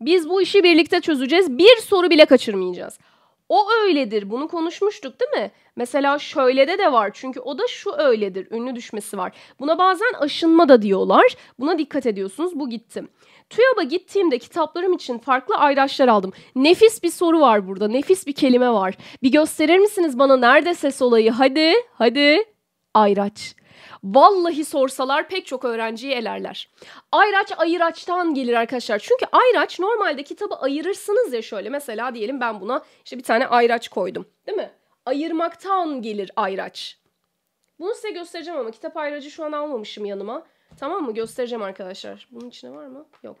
Biz bu işi birlikte çözeceğiz. Bir soru bile kaçırmayacağız. O öyledir. Bunu konuşmuştuk değil mi? Mesela şöylede de var. Çünkü o da şu öyledir. Ünlü düşmesi var. Buna bazen aşınma da diyorlar. Buna dikkat ediyorsunuz. Bu gittim. TÜYAB'a gittiğimde kitaplarım için farklı ayraçlar aldım. Nefis bir soru var burada. Nefis bir kelime var. Bir gösterir misiniz bana nerede ses olayı? Hadi, hadi. Ayraç. Vallahi sorsalar pek çok öğrenciyi elerler. Ayraç ayıraçtan gelir arkadaşlar. Çünkü ayraç normalde kitabı ayırırsınız ya şöyle. Mesela diyelim ben buna işte bir tane ayraç koydum. Değil mi? Ayırmaktan gelir ayraç. Bunu size göstereceğim ama kitap ayracı şu an almamışım yanıma. Tamam mı? Göstereceğim arkadaşlar. Bunun içine var mı? Yok.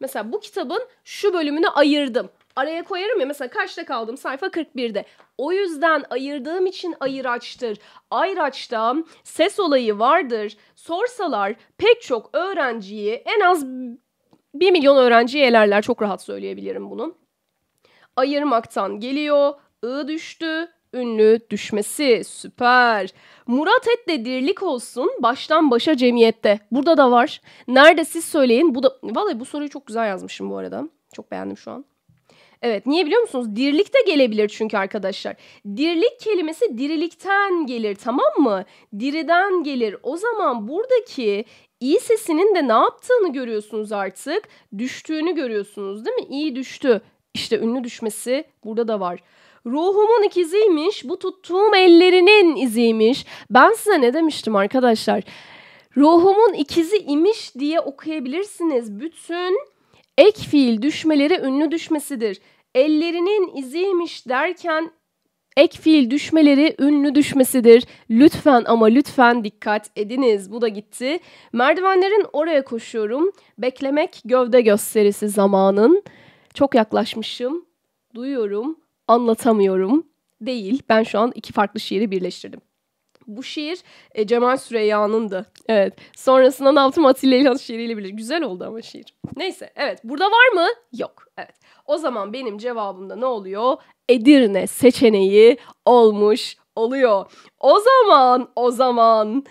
Mesela bu kitabın şu bölümünü ayırdım. Araya koyarım ya mesela kaçta kaldım? Sayfa 41'de. O yüzden ayırdığım için ayıraçtır. Ayraçta ses olayı vardır. Sorsalar pek çok öğrenciyi en az 1 milyon öğrenciyi elerler. Çok rahat söyleyebilirim bunu. Ayırmaktan geliyor. I düştü ünlü düşmesi süper. Murat et de dirlik olsun baştan başa cemiyette. Burada da var. Nerede siz söyleyin. Bu da vallahi bu soruyu çok güzel yazmışım bu arada. Çok beğendim şu an. Evet niye biliyor musunuz? Dirlik de gelebilir çünkü arkadaşlar. Dirlik kelimesi dirilikten gelir tamam mı? Diriden gelir. O zaman buradaki iyi sesinin de ne yaptığını görüyorsunuz artık. Düştüğünü görüyorsunuz değil mi? İyi düştü. İşte ünlü düşmesi burada da var. Ruhumun ikiziymiş, bu tuttuğum ellerinin iziymiş. Ben size ne demiştim arkadaşlar? Ruhumun ikizi imiş diye okuyabilirsiniz. Bütün ek fiil düşmeleri ünlü düşmesidir. Ellerinin iziymiş derken ek fiil düşmeleri ünlü düşmesidir. Lütfen ama lütfen dikkat ediniz. Bu da gitti. Merdivenlerin oraya koşuyorum. Beklemek gövde gösterisi zamanın. Çok yaklaşmışım. Duyuyorum anlatamıyorum değil. Ben şu an iki farklı şiiri birleştirdim. Bu şiir e, Cemal Süreyya'nındı. Evet. Sonrasında ne yaptım? Atilla İlhan şiiriyle bilir. Güzel oldu ama şiir. Neyse. Evet. Burada var mı? Yok. Evet. O zaman benim cevabımda ne oluyor? Edirne seçeneği olmuş oluyor. O zaman, o zaman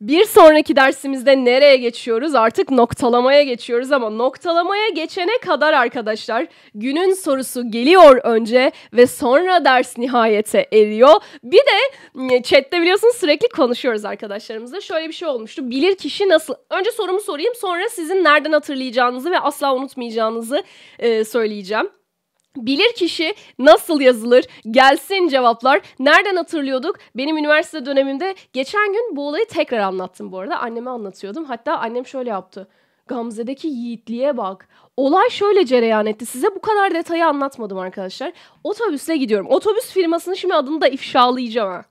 bir sonraki dersimizde nereye geçiyoruz? Artık noktalamaya geçiyoruz ama noktalamaya geçene kadar arkadaşlar günün sorusu geliyor önce ve sonra ders nihayete eriyor. Bir de chatte biliyorsunuz sürekli konuşuyoruz arkadaşlarımızla. Şöyle bir şey olmuştu. Bilir kişi nasıl? Önce sorumu sorayım sonra sizin nereden hatırlayacağınızı ve asla unutmayacağınızı e, söyleyeceğim. Bilir kişi nasıl yazılır? Gelsin cevaplar. Nereden hatırlıyorduk? Benim üniversite dönemimde geçen gün bu olayı tekrar anlattım bu arada. Anneme anlatıyordum. Hatta annem şöyle yaptı. Gamze'deki yiğitliğe bak. Olay şöyle cereyan etti. Size bu kadar detayı anlatmadım arkadaşlar. Otobüsle gidiyorum. Otobüs firmasının şimdi adını da ifşalayacağım ha.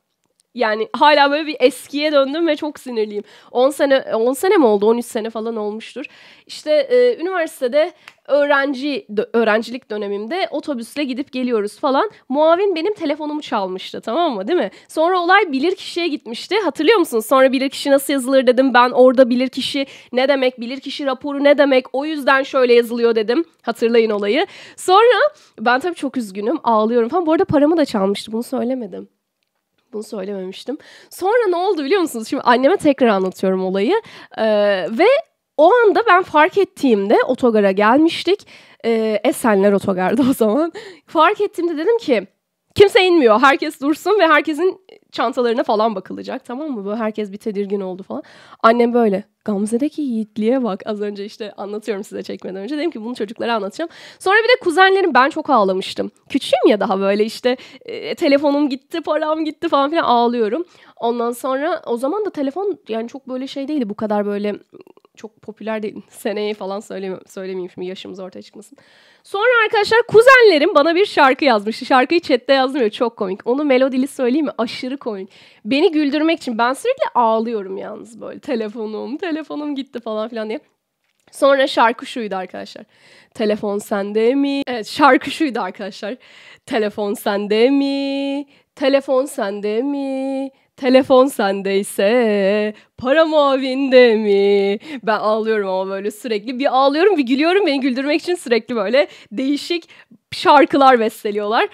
Yani hala böyle bir eskiye döndüm ve çok sinirliyim. 10 sene 10 sene mi oldu? 13 sene falan olmuştur. İşte e, üniversitede öğrenci öğrencilik dönemimde otobüsle gidip geliyoruz falan. Muavin benim telefonumu çalmıştı tamam mı değil mi? Sonra olay bilir kişiye gitmişti. Hatırlıyor musunuz? Sonra bilir kişi nasıl yazılır dedim. Ben orada bilir kişi ne demek? Bilir kişi raporu ne demek? O yüzden şöyle yazılıyor dedim. Hatırlayın olayı. Sonra ben tabii çok üzgünüm. Ağlıyorum falan. Bu arada paramı da çalmıştı. Bunu söylemedim. Bunu söylememiştim. Sonra ne oldu biliyor musunuz? Şimdi anneme tekrar anlatıyorum olayı. Ee, ve o anda ben fark ettiğimde otogara gelmiştik. Ee, Esenler otogarda o zaman. Fark ettiğimde dedim ki kimse inmiyor. Herkes dursun ve herkesin çantalarına falan bakılacak tamam mı? Böyle herkes bir tedirgin oldu falan. Annem böyle Gamze'deki yiğitliğe bak. Az önce işte anlatıyorum size çekmeden önce. Dedim ki bunu çocuklara anlatacağım. Sonra bir de kuzenlerim ben çok ağlamıştım. Küçüğüm ya daha böyle işte e, telefonum gitti, param gitti falan filan ağlıyorum. Ondan sonra o zaman da telefon yani çok böyle şey değildi. Bu kadar böyle çok popüler değil. Seneye falan söylemiyorum, söylemeyeyim şimdi yaşımız ortaya çıkmasın. Sonra arkadaşlar kuzenlerim bana bir şarkı yazmış. Şarkıyı chatte yazmıyor çok komik. Onu melodili söyleyeyim mi? Aşırı komik. Beni güldürmek için ben sürekli ağlıyorum yalnız böyle. Telefonum, telefonum gitti falan filan diye. Sonra şarkı şuydu arkadaşlar. Telefon sende mi? Evet şarkı şuydu arkadaşlar. Telefon sende mi? Telefon sende mi? Telefon sendeyse, para muavinde mi? Ben ağlıyorum ama böyle sürekli bir ağlıyorum bir gülüyorum. Beni güldürmek için sürekli böyle değişik şarkılar besteliyorlar.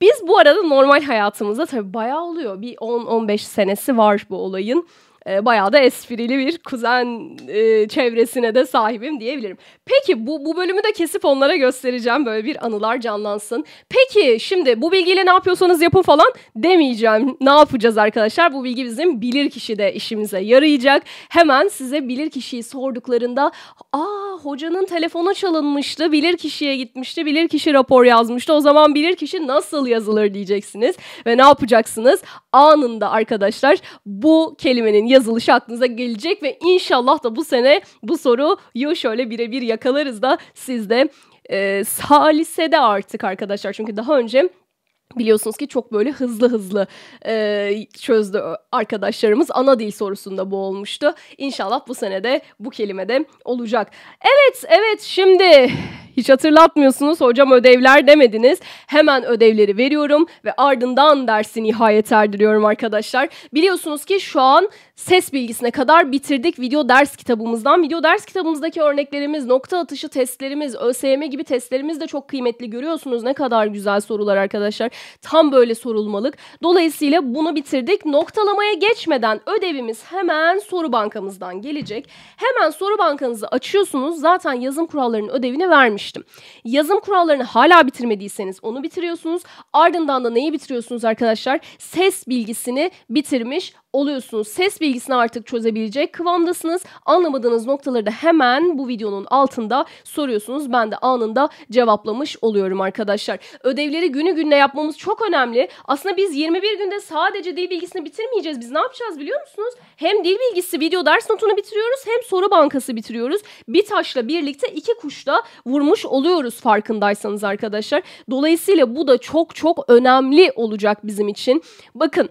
Biz bu arada normal hayatımızda tabii bayağı oluyor. Bir 10-15 senesi var bu olayın e, bayağı da esprili bir kuzen e, çevresine de sahibim diyebilirim. Peki bu, bu bölümü de kesip onlara göstereceğim böyle bir anılar canlansın. Peki şimdi bu bilgiyle ne yapıyorsanız yapın falan demeyeceğim. Ne yapacağız arkadaşlar? Bu bilgi bizim bilirkişi de işimize yarayacak. Hemen size bilirkişiyi sorduklarında aa hocanın telefonu çalınmıştı, bilirkişiye gitmişti, bilirkişi rapor yazmıştı. O zaman bilirkişi nasıl yazılır diyeceksiniz ve ne yapacaksınız? Anında arkadaşlar bu kelimenin yazılışı aklınıza gelecek ve inşallah da bu sene bu soruyu şöyle birebir yakalarız da siz de e, salisede artık arkadaşlar çünkü daha önce Biliyorsunuz ki çok böyle hızlı hızlı e, çözdü arkadaşlarımız. Ana dil sorusunda bu olmuştu. İnşallah bu sene de bu kelime de olacak. Evet, evet şimdi hiç hatırlatmıyorsunuz hocam ödevler demediniz. Hemen ödevleri veriyorum ve ardından dersi nihayet erdiriyorum arkadaşlar. Biliyorsunuz ki şu an ses bilgisine kadar bitirdik video ders kitabımızdan. Video ders kitabımızdaki örneklerimiz, nokta atışı testlerimiz, ÖSYM gibi testlerimiz de çok kıymetli görüyorsunuz. Ne kadar güzel sorular arkadaşlar. Tam böyle sorulmalık. Dolayısıyla bunu bitirdik. Noktalamaya geçmeden ödevimiz hemen soru bankamızdan gelecek. Hemen soru bankanızı açıyorsunuz. Zaten yazım kurallarının ödevini vermiştim. Yazım kurallarını hala bitirmediyseniz onu bitiriyorsunuz. Ardından da neyi bitiriyorsunuz arkadaşlar? Ses bilgisini bitirmiş oluyorsunuz. Ses bilgisini artık çözebilecek kıvamdasınız. Anlamadığınız noktaları da hemen bu videonun altında soruyorsunuz. Ben de anında cevaplamış oluyorum arkadaşlar. Ödevleri günü gününe yapmamız çok önemli. Aslında biz 21 günde sadece dil bilgisini bitirmeyeceğiz. Biz ne yapacağız biliyor musunuz? Hem dil bilgisi video ders notunu bitiriyoruz hem soru bankası bitiriyoruz. Bir taşla birlikte iki kuşla vurmuş oluyoruz farkındaysanız arkadaşlar. Dolayısıyla bu da çok çok önemli olacak bizim için. Bakın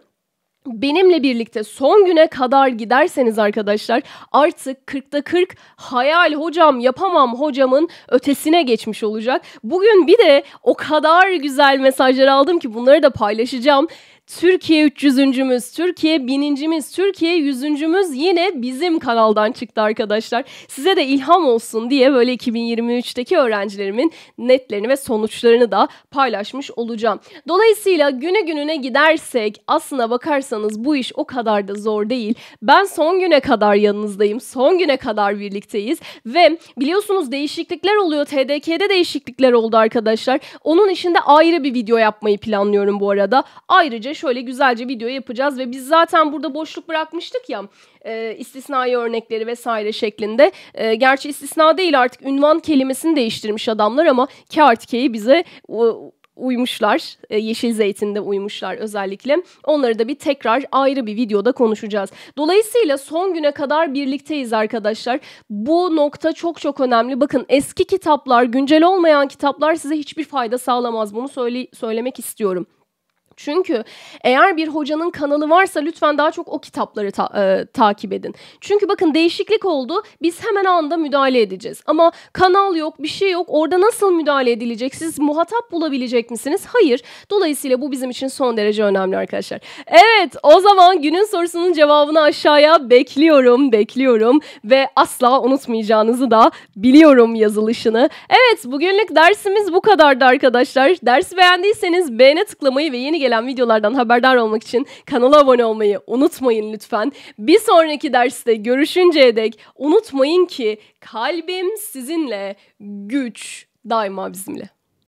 benimle birlikte son güne kadar giderseniz arkadaşlar artık 40'ta 40 hayal hocam yapamam hocamın ötesine geçmiş olacak. Bugün bir de o kadar güzel mesajlar aldım ki bunları da paylaşacağım. Türkiye 300.'müz, Türkiye binincimiz, Türkiye yüzüncümüz yine bizim kanaldan çıktı arkadaşlar. Size de ilham olsun diye böyle 2023'teki öğrencilerimin netlerini ve sonuçlarını da paylaşmış olacağım. Dolayısıyla günü gününe gidersek aslına bakarsanız bu iş o kadar da zor değil. Ben son güne kadar yanınızdayım. Son güne kadar birlikteyiz ve biliyorsunuz değişiklikler oluyor. TDK'de değişiklikler oldu arkadaşlar. Onun için de ayrı bir video yapmayı planlıyorum bu arada. Ayrıca şöyle güzelce video yapacağız ve biz zaten burada boşluk bırakmıştık ya e, istisnai örnekleri vesaire şeklinde. E, gerçi istisna değil artık ünvan kelimesini değiştirmiş adamlar ama K artı bize o, uymuşlar. E, yeşil Zeytin'de uymuşlar özellikle. Onları da bir tekrar ayrı bir videoda konuşacağız. Dolayısıyla son güne kadar birlikteyiz arkadaşlar. Bu nokta çok çok önemli. Bakın eski kitaplar, güncel olmayan kitaplar size hiçbir fayda sağlamaz. Bunu söyle söylemek istiyorum. Çünkü eğer bir hocanın kanalı varsa lütfen daha çok o kitapları ta- e, takip edin. Çünkü bakın değişiklik oldu. Biz hemen anda müdahale edeceğiz. Ama kanal yok, bir şey yok. Orada nasıl müdahale edilecek? Siz muhatap bulabilecek misiniz? Hayır. Dolayısıyla bu bizim için son derece önemli arkadaşlar. Evet, o zaman günün sorusunun cevabını aşağıya bekliyorum, bekliyorum ve asla unutmayacağınızı da biliyorum yazılışını. Evet, bugünlük dersimiz bu kadardı arkadaşlar. Dersi beğendiyseniz beğene tıklamayı ve yeni gelen videolardan haberdar olmak için kanala abone olmayı unutmayın lütfen. Bir sonraki derste görüşünceye dek unutmayın ki kalbim sizinle, güç daima bizimle.